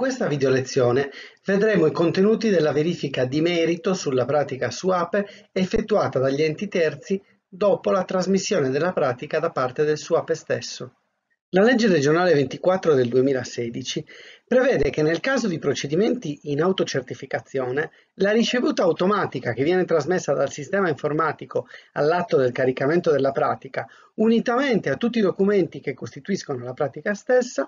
In questa videolezione vedremo i contenuti della verifica di merito sulla pratica SWAP effettuata dagli enti terzi dopo la trasmissione della pratica da parte del SWAP stesso. La legge regionale 24 del 2016 prevede che nel caso di procedimenti in autocertificazione la ricevuta automatica che viene trasmessa dal sistema informatico all'atto del caricamento della pratica, unitamente a tutti i documenti che costituiscono la pratica stessa,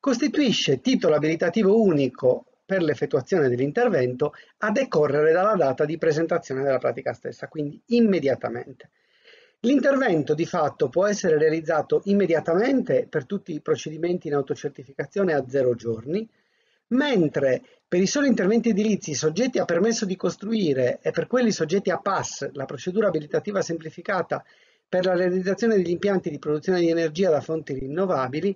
costituisce titolo abilitativo unico per l'effettuazione dell'intervento a decorrere dalla data di presentazione della pratica stessa, quindi immediatamente. L'intervento di fatto può essere realizzato immediatamente per tutti i procedimenti in autocertificazione a zero giorni, mentre per i soli interventi edilizi soggetti a permesso di costruire e per quelli soggetti a PAS, la procedura abilitativa semplificata per la realizzazione degli impianti di produzione di energia da fonti rinnovabili,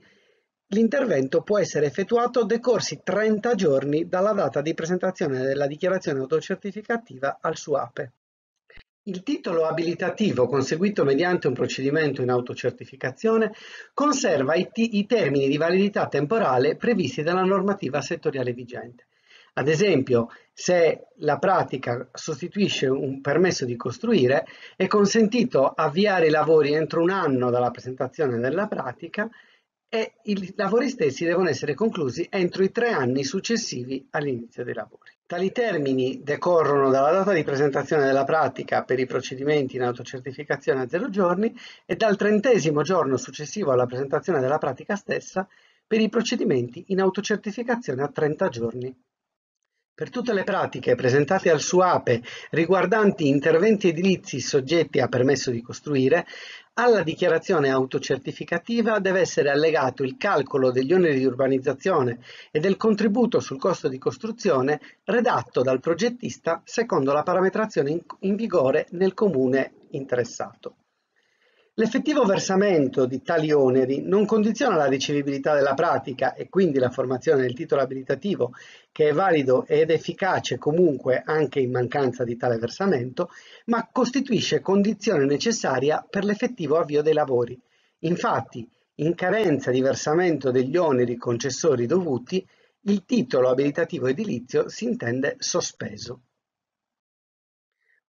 l'intervento può essere effettuato decorsi 30 giorni dalla data di presentazione della dichiarazione autocertificativa al SUAPE. Il titolo abilitativo conseguito mediante un procedimento in autocertificazione conserva i, i, termini di validità temporale previsti dalla normativa settoriale vigente. Ad esempio, se la pratica sostituisce un permesso di costruire, è consentito avviare i lavori entro un anno dalla presentazione della pratica e i lavori stessi devono essere conclusi entro i tre anni successivi all'inizio dei lavori. Tali termini decorrono dalla data di presentazione della pratica per i procedimenti in autocertificazione a zero giorni e dal trentesimo giorno successivo alla presentazione della pratica stessa per i procedimenti in autocertificazione a 30 giorni. Per tutte le pratiche presentate al SUAPE riguardanti interventi edilizi soggetti a permesso di costruire, alla dichiarazione autocertificativa deve essere allegato il calcolo degli oneri di urbanizzazione e del contributo sul costo di costruzione redatto dal progettista secondo la parametrazione in, vigore nel comune interessato. L'effettivo versamento di tali oneri non condiziona la ricevibilità della pratica e quindi la formazione del titolo abilitativo, che è valido ed efficace comunque anche in mancanza di tale versamento, ma costituisce condizione necessaria per l'effettivo avvio dei lavori. Infatti, in carenza di versamento degli oneri concessori dovuti, il titolo abilitativo edilizio si intende sospeso.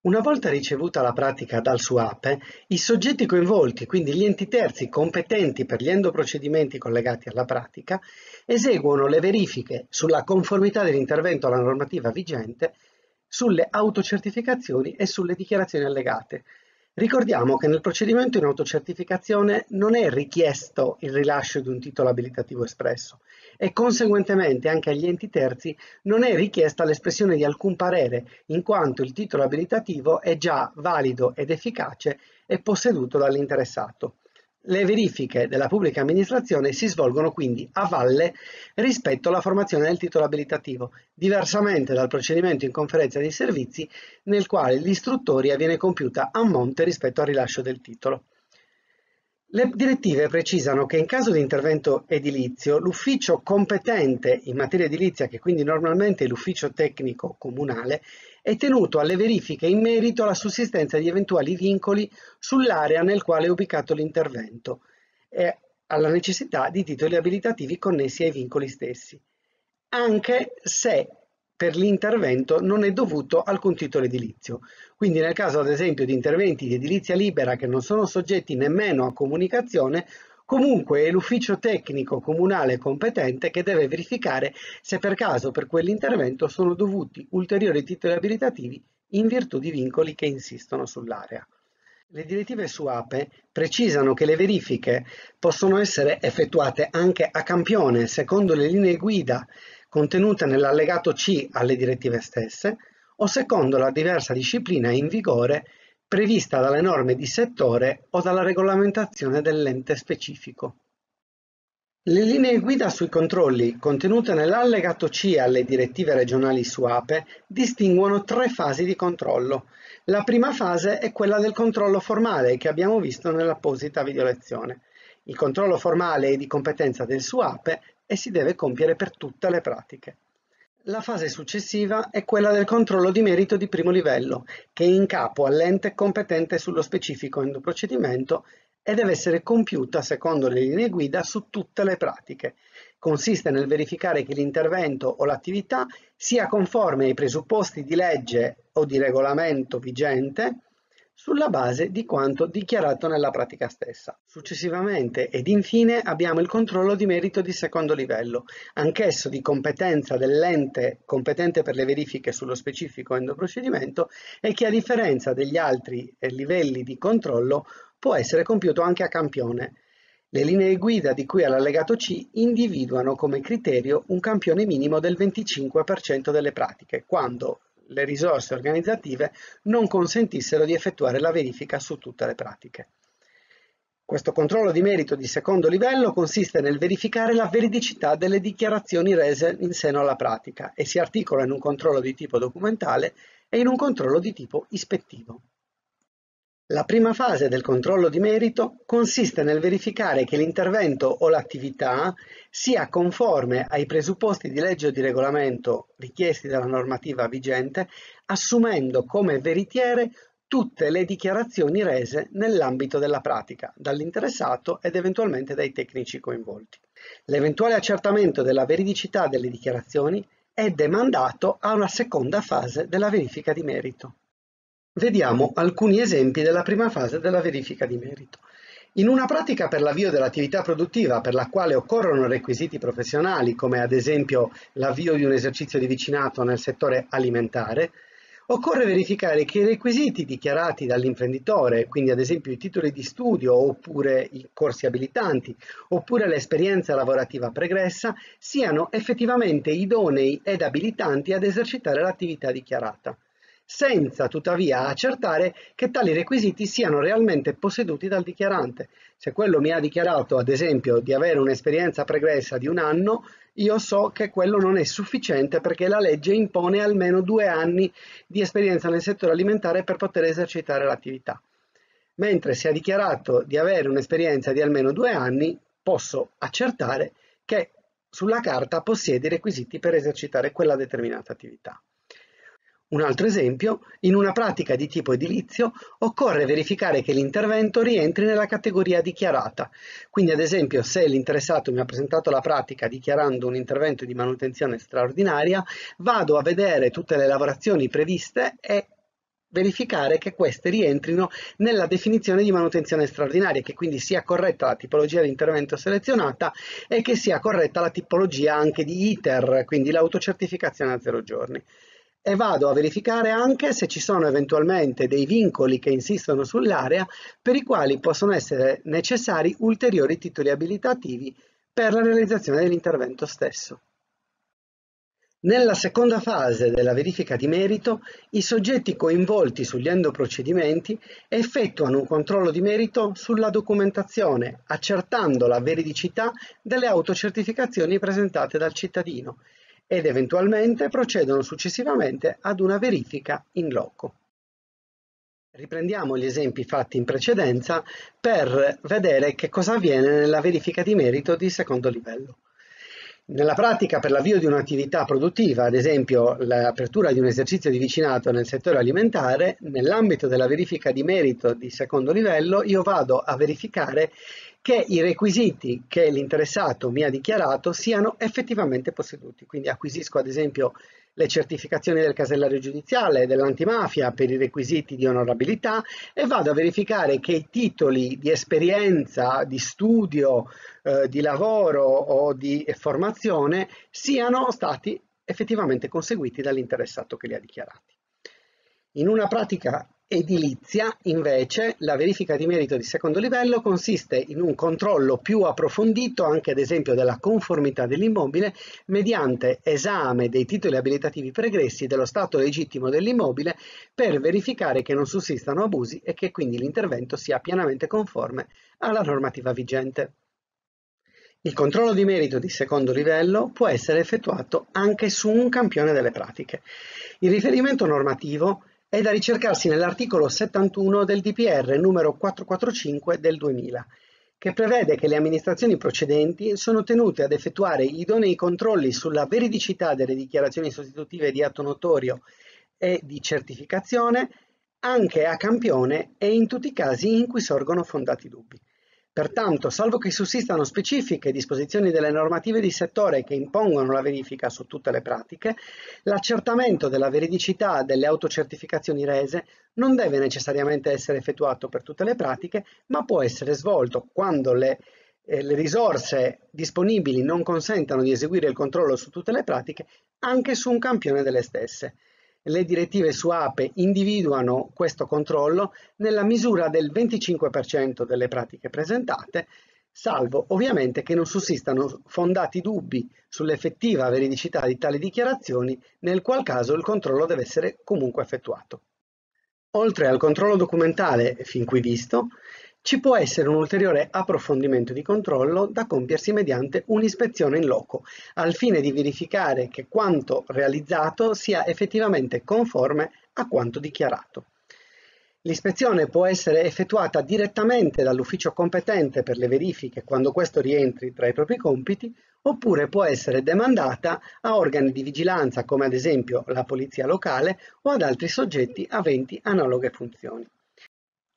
Una volta ricevuta la pratica dal SUAP, i soggetti coinvolti, quindi gli enti terzi competenti per gli endoprocedimenti collegati alla pratica, eseguono le verifiche sulla conformità dell'intervento alla normativa vigente, sulle autocertificazioni e sulle dichiarazioni allegate, Ricordiamo che nel procedimento in autocertificazione non è richiesto il rilascio di un titolo abilitativo espresso e conseguentemente anche agli enti terzi non è richiesta l'espressione di alcun parere in quanto il titolo abilitativo è già valido ed efficace e posseduto dall'interessato. Le verifiche della pubblica amministrazione si svolgono quindi a valle rispetto alla formazione del titolo abilitativo, diversamente dal procedimento in conferenza dei servizi nel quale l'istruttoria viene compiuta a monte rispetto al rilascio del titolo. Le direttive precisano che in caso di intervento edilizio l'ufficio competente in materia edilizia, che quindi normalmente è l'ufficio tecnico comunale, è tenuto alle verifiche in merito alla sussistenza di eventuali vincoli sull'area nel quale è ubicato l'intervento e alla necessità di titoli abilitativi connessi ai vincoli stessi, anche se per l'intervento non è dovuto alcun titolo edilizio. Quindi nel caso ad esempio di interventi di edilizia libera che non sono soggetti nemmeno a comunicazione, Comunque è l'ufficio tecnico comunale competente che deve verificare se per caso per quell'intervento sono dovuti ulteriori titoli abilitativi in virtù di vincoli che insistono sull'area. Le direttive su APE precisano che le verifiche possono essere effettuate anche a campione secondo le linee guida contenute nell'allegato C alle direttive stesse o secondo la diversa disciplina in vigore prevista dalle norme di settore o dalla regolamentazione dell'ente specifico. Le linee guida sui controlli, contenute nell'allegato C alle direttive regionali su APE, distinguono tre fasi di controllo. La prima fase è quella del controllo formale che abbiamo visto nell'apposita videolezione. Il controllo formale è di competenza del SUAPE e si deve compiere per tutte le pratiche. La fase successiva è quella del controllo di merito di primo livello, che è in capo all'ente competente sullo specifico endoprocedimento e deve essere compiuta secondo le linee guida su tutte le pratiche. Consiste nel verificare che l'intervento o l'attività sia conforme ai presupposti di legge o di regolamento vigente sulla base di quanto dichiarato nella pratica stessa. Successivamente ed infine abbiamo il controllo di merito di secondo livello, anch'esso di competenza dell'ente competente per le verifiche sullo specifico endoprocedimento e che a differenza degli altri eh, livelli di controllo può essere compiuto anche a campione. Le linee guida di cui all'allegato C individuano come criterio un campione minimo del 25% delle pratiche, quando le risorse organizzative non consentissero di effettuare la verifica su tutte le pratiche. Questo controllo di merito di secondo livello consiste nel verificare la veridicità delle dichiarazioni rese in seno alla pratica e si articola in un controllo di tipo documentale e in un controllo di tipo ispettivo. La prima fase del controllo di merito consiste nel verificare che l'intervento o l'attività sia conforme ai presupposti di legge o di regolamento richiesti dalla normativa vigente, assumendo come veritiere tutte le dichiarazioni rese nell'ambito della pratica dall'interessato ed eventualmente dai tecnici coinvolti. L'eventuale accertamento della veridicità delle dichiarazioni è demandato a una seconda fase della verifica di merito. Vediamo alcuni esempi della prima fase della verifica di merito. In una pratica per l'avvio dell'attività produttiva per la quale occorrono requisiti professionali, come ad esempio l'avvio di un esercizio di vicinato nel settore alimentare, occorre verificare che i requisiti dichiarati dall'imprenditore, quindi ad esempio i titoli di studio oppure i corsi abilitanti, oppure l'esperienza lavorativa pregressa, siano effettivamente idonei ed abilitanti ad esercitare l'attività dichiarata senza tuttavia accertare che tali requisiti siano realmente posseduti dal dichiarante. Se quello mi ha dichiarato, ad esempio, di avere un'esperienza pregressa di un anno, io so che quello non è sufficiente perché la legge impone almeno due anni di esperienza nel settore alimentare per poter esercitare l'attività. Mentre se ha dichiarato di avere un'esperienza di almeno due anni, posso accertare che sulla carta possiede i requisiti per esercitare quella determinata attività. Un altro esempio, in una pratica di tipo edilizio occorre verificare che l'intervento rientri nella categoria dichiarata, quindi ad esempio se l'interessato mi ha presentato la pratica dichiarando un intervento di manutenzione straordinaria, vado a vedere tutte le lavorazioni previste e verificare che queste rientrino nella definizione di manutenzione straordinaria, che quindi sia corretta la tipologia di intervento selezionata e che sia corretta la tipologia anche di ITER, quindi l'autocertificazione a zero giorni e vado a verificare anche se ci sono eventualmente dei vincoli che insistono sull'area per i quali possono essere necessari ulteriori titoli abilitativi per la realizzazione dell'intervento stesso. Nella seconda fase della verifica di merito, i soggetti coinvolti sugli endoprocedimenti effettuano un controllo di merito sulla documentazione, accertando la veridicità delle autocertificazioni presentate dal cittadino ed eventualmente procedono successivamente ad una verifica in loco. Riprendiamo gli esempi fatti in precedenza per vedere che cosa avviene nella verifica di merito di secondo livello. Nella pratica per l'avvio di un'attività produttiva, ad esempio l'apertura di un esercizio di vicinato nel settore alimentare, nell'ambito della verifica di merito di secondo livello io vado a verificare che i requisiti che l'interessato mi ha dichiarato siano effettivamente posseduti. Quindi acquisisco ad esempio le certificazioni del casellario giudiziale, dell'antimafia per i requisiti di onorabilità e vado a verificare che i titoli di esperienza, di studio, eh, di lavoro o di formazione siano stati effettivamente conseguiti dall'interessato che li ha dichiarati. In una pratica edilizia, invece, la verifica di merito di secondo livello consiste in un controllo più approfondito anche ad esempio della conformità dell'immobile mediante esame dei titoli abilitativi pregressi dello stato legittimo dell'immobile per verificare che non sussistano abusi e che quindi l'intervento sia pienamente conforme alla normativa vigente. Il controllo di merito di secondo livello può essere effettuato anche su un campione delle pratiche. Il riferimento normativo è da ricercarsi nell'articolo 71 del DPR numero 445 del 2000, che prevede che le amministrazioni procedenti sono tenute ad effettuare idonei controlli sulla veridicità delle dichiarazioni sostitutive di atto notorio e di certificazione anche a campione e in tutti i casi in cui sorgono fondati dubbi. Pertanto, salvo che sussistano specifiche disposizioni delle normative di settore che impongono la verifica su tutte le pratiche, l'accertamento della veridicità delle autocertificazioni rese non deve necessariamente essere effettuato per tutte le pratiche, ma può essere svolto quando le, eh, le risorse disponibili non consentano di eseguire il controllo su tutte le pratiche, anche su un campione delle stesse le direttive su APE individuano questo controllo nella misura del 25% delle pratiche presentate, salvo ovviamente che non sussistano fondati dubbi sull'effettiva veridicità di tali dichiarazioni, nel qual caso il controllo deve essere comunque effettuato. Oltre al controllo documentale fin qui visto, ci può essere un ulteriore approfondimento di controllo da compiersi mediante un'ispezione in loco, al fine di verificare che quanto realizzato sia effettivamente conforme a quanto dichiarato. L'ispezione può essere effettuata direttamente dall'ufficio competente per le verifiche quando questo rientri tra i propri compiti, oppure può essere demandata a organi di vigilanza come ad esempio la polizia locale o ad altri soggetti aventi analoghe funzioni.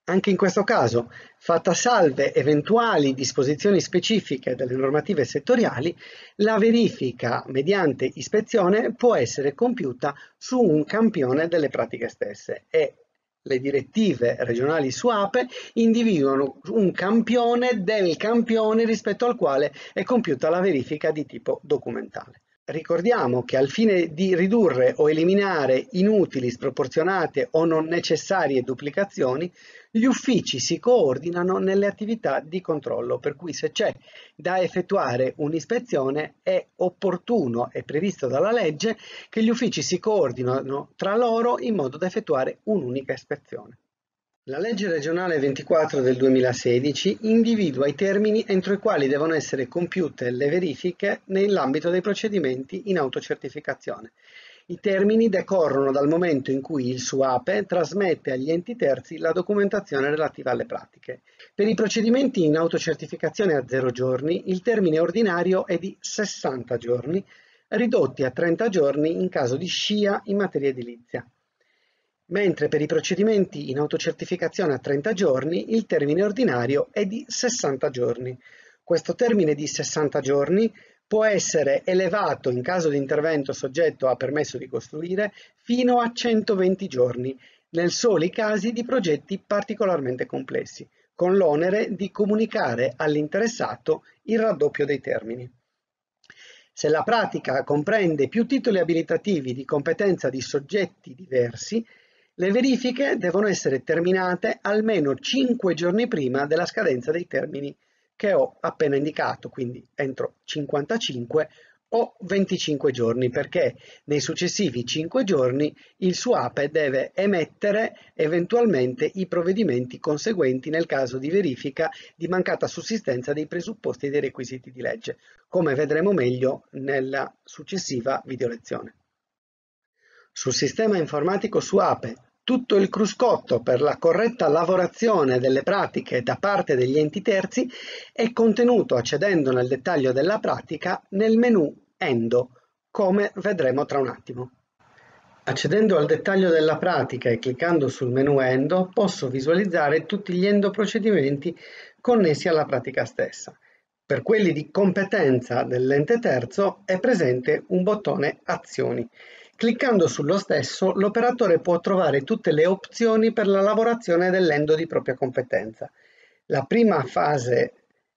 Anche in questo caso, fatta salve eventuali disposizioni specifiche delle normative settoriali, la verifica mediante ispezione può essere compiuta su un campione delle pratiche stesse e le direttive regionali su APE individuano un campione del campione rispetto al quale è compiuta la verifica di tipo documentale. Ricordiamo che al fine di ridurre o eliminare inutili, sproporzionate o non necessarie duplicazioni, gli uffici si coordinano nelle attività di controllo, per cui se c'è da effettuare un'ispezione è opportuno, è previsto dalla legge, che gli uffici si coordinano tra loro in modo da effettuare un'unica ispezione. La legge regionale 24 del 2016 individua i termini entro i quali devono essere compiute le verifiche nell'ambito dei procedimenti in autocertificazione. I termini decorrono dal momento in cui il SUAPE trasmette agli enti terzi la documentazione relativa alle pratiche. Per i procedimenti in autocertificazione a zero giorni il termine ordinario è di 60 giorni, ridotti a 30 giorni in caso di scia in materia edilizia mentre per i procedimenti in autocertificazione a 30 giorni il termine ordinario è di 60 giorni. Questo termine di 60 giorni può essere elevato in caso di intervento soggetto a permesso di costruire fino a 120 giorni, nel soli casi di progetti particolarmente complessi, con l'onere di comunicare all'interessato il raddoppio dei termini. Se la pratica comprende più titoli abilitativi di competenza di soggetti diversi, le verifiche devono essere terminate almeno 5 giorni prima della scadenza dei termini che ho appena indicato, quindi entro 55 o 25 giorni, perché nei successivi 5 giorni il SUAPE deve emettere eventualmente i provvedimenti conseguenti nel caso di verifica di mancata sussistenza dei presupposti e dei requisiti di legge, come vedremo meglio nella successiva videolezione sul sistema informatico su APE tutto il cruscotto per la corretta lavorazione delle pratiche da parte degli enti terzi è contenuto, accedendo nel dettaglio della pratica, nel menu Endo, come vedremo tra un attimo. Accedendo al dettaglio della pratica e cliccando sul menu Endo posso visualizzare tutti gli endo procedimenti connessi alla pratica stessa. Per quelli di competenza dell'ente terzo è presente un bottone Azioni Cliccando sullo stesso, l'operatore può trovare tutte le opzioni per la lavorazione dell'endo di propria competenza. La prima fase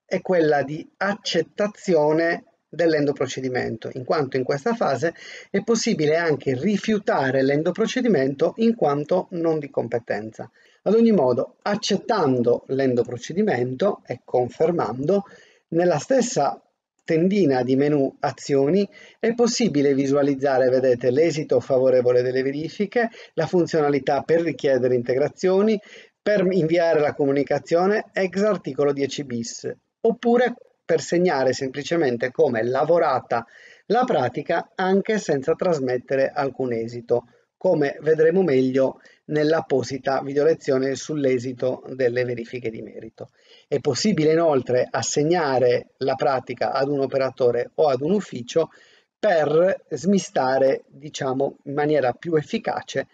è quella di accettazione dell'endoprocedimento, in quanto in questa fase è possibile anche rifiutare l'endoprocedimento in quanto non di competenza. Ad ogni modo, accettando l'endoprocedimento e confermando, nella stessa tendina di menu azioni è possibile visualizzare, vedete, l'esito favorevole delle verifiche, la funzionalità per richiedere integrazioni, per inviare la comunicazione ex articolo 10 bis, oppure per segnare semplicemente come lavorata la pratica anche senza trasmettere alcun esito come vedremo meglio nell'apposita videolezione sull'esito delle verifiche di merito. È possibile inoltre assegnare la pratica ad un operatore o ad un ufficio per smistare, diciamo, in maniera più efficace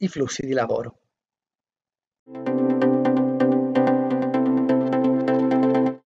i flussi di lavoro.